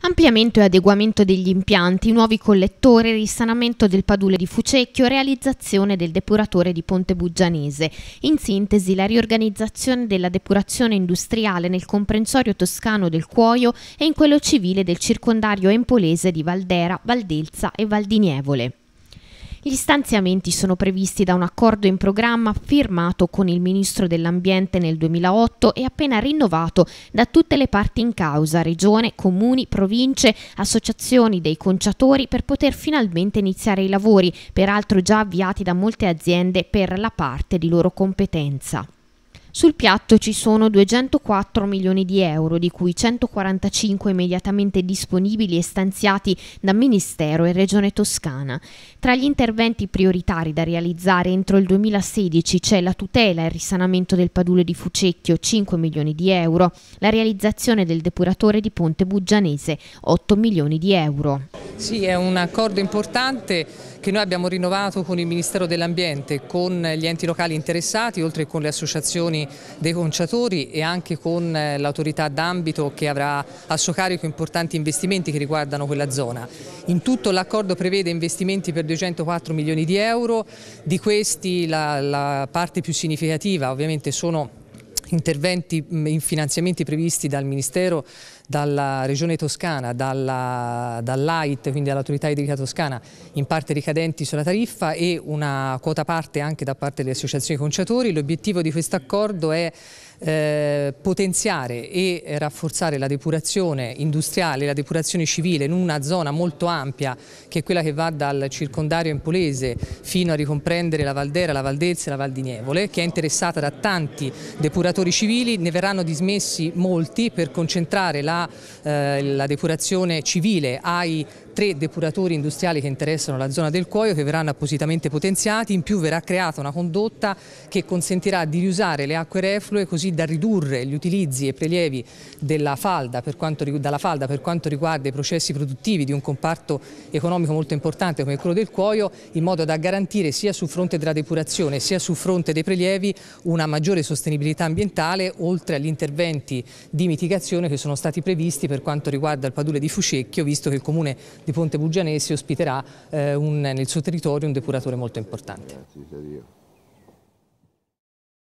Ampliamento e adeguamento degli impianti, nuovi collettori, risanamento del padule di Fucecchio, realizzazione del depuratore di Ponte Buggianese. In sintesi, la riorganizzazione della depurazione industriale nel comprensorio toscano del Cuoio e in quello civile del circondario empolese di Valdera, Valdelza e Valdinievole. Gli stanziamenti sono previsti da un accordo in programma firmato con il Ministro dell'Ambiente nel 2008 e appena rinnovato da tutte le parti in causa, regione, comuni, province, associazioni dei conciatori per poter finalmente iniziare i lavori, peraltro già avviati da molte aziende per la parte di loro competenza. Sul piatto ci sono 204 milioni di euro, di cui 145 immediatamente disponibili e stanziati da Ministero e Regione Toscana. Tra gli interventi prioritari da realizzare entro il 2016 c'è la tutela e il risanamento del padule di Fucecchio, 5 milioni di euro, la realizzazione del depuratore di Ponte Buggianese, 8 milioni di euro. Sì, è un accordo importante che noi abbiamo rinnovato con il Ministero dell'Ambiente, con gli enti locali interessati, oltre che con le associazioni associazioni dei conciatori e anche con eh, l'autorità d'ambito che avrà a suo carico importanti investimenti che riguardano quella zona. In tutto l'accordo prevede investimenti per 204 milioni di euro, di questi la, la parte più significativa ovviamente sono interventi mm, in finanziamenti previsti dal Ministero, dalla Regione Toscana, dall'AIT, dall quindi dall'Autorità Idrica Toscana, in parte ricadenti sulla tariffa e una quota parte anche da parte delle associazioni conciatori. L'obiettivo di questo accordo è eh, potenziare e rafforzare la depurazione industriale, la depurazione civile in una zona molto ampia che è quella che va dal circondario empolese fino a ricomprendere la Valdera, la Valdelsa e la Valdinievole che è interessata da tanti depuratori civili, ne verranno dismessi molti per concentrare la, eh, la depurazione civile ai tre depuratori industriali che interessano la zona del cuoio che verranno appositamente potenziati, in più verrà creata una condotta che consentirà di riusare le acque reflue così da ridurre gli utilizzi e prelievi della falda per quanto, dalla falda per quanto riguarda i processi produttivi di un comparto economico molto importante come quello del cuoio in modo da garantire sia sul fronte della depurazione sia sul fronte dei prelievi una maggiore sostenibilità ambientale oltre agli interventi di mitigazione che sono stati previsti per quanto riguarda il padule di Fucecchio visto che il comune di Ponte Bugianesi ospiterà eh, un, nel suo territorio un depuratore molto importante.